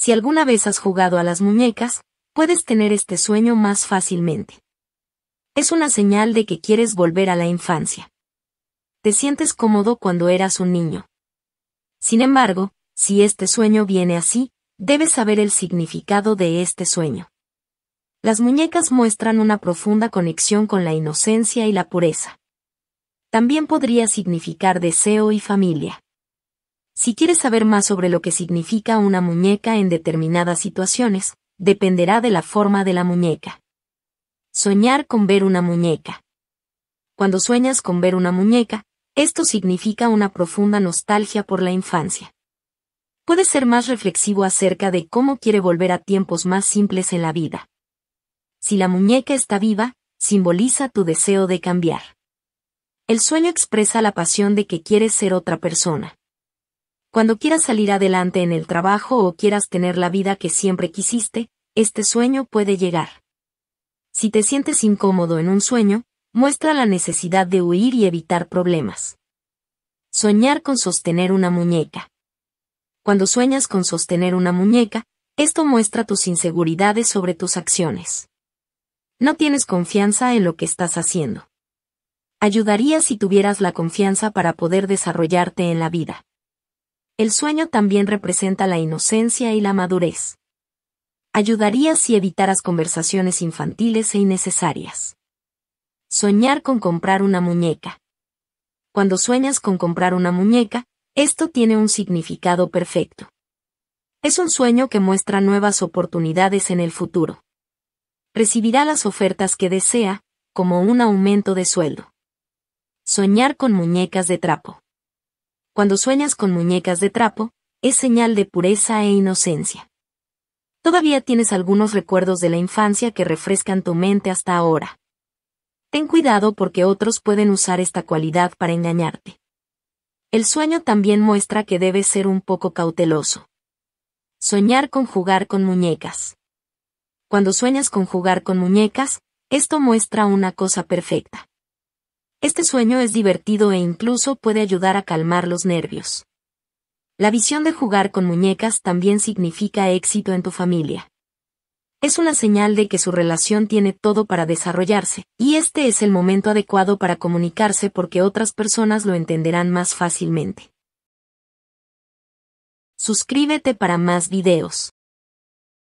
Si alguna vez has jugado a las muñecas, puedes tener este sueño más fácilmente. Es una señal de que quieres volver a la infancia. Te sientes cómodo cuando eras un niño. Sin embargo, si este sueño viene así, debes saber el significado de este sueño. Las muñecas muestran una profunda conexión con la inocencia y la pureza. También podría significar deseo y familia. Si quieres saber más sobre lo que significa una muñeca en determinadas situaciones, dependerá de la forma de la muñeca. Soñar con ver una muñeca. Cuando sueñas con ver una muñeca, esto significa una profunda nostalgia por la infancia. Puedes ser más reflexivo acerca de cómo quiere volver a tiempos más simples en la vida. Si la muñeca está viva, simboliza tu deseo de cambiar. El sueño expresa la pasión de que quieres ser otra persona. Cuando quieras salir adelante en el trabajo o quieras tener la vida que siempre quisiste, este sueño puede llegar. Si te sientes incómodo en un sueño, muestra la necesidad de huir y evitar problemas. Soñar con sostener una muñeca. Cuando sueñas con sostener una muñeca, esto muestra tus inseguridades sobre tus acciones. No tienes confianza en lo que estás haciendo. Ayudaría si tuvieras la confianza para poder desarrollarte en la vida. El sueño también representa la inocencia y la madurez. Ayudaría si evitaras conversaciones infantiles e innecesarias. Soñar con comprar una muñeca. Cuando sueñas con comprar una muñeca, esto tiene un significado perfecto. Es un sueño que muestra nuevas oportunidades en el futuro. Recibirá las ofertas que desea, como un aumento de sueldo. Soñar con muñecas de trapo. Cuando sueñas con muñecas de trapo, es señal de pureza e inocencia. Todavía tienes algunos recuerdos de la infancia que refrescan tu mente hasta ahora. Ten cuidado porque otros pueden usar esta cualidad para engañarte. El sueño también muestra que debes ser un poco cauteloso. Soñar con jugar con muñecas. Cuando sueñas con jugar con muñecas, esto muestra una cosa perfecta. Este sueño es divertido e incluso puede ayudar a calmar los nervios. La visión de jugar con muñecas también significa éxito en tu familia. Es una señal de que su relación tiene todo para desarrollarse, y este es el momento adecuado para comunicarse porque otras personas lo entenderán más fácilmente. Suscríbete para más videos.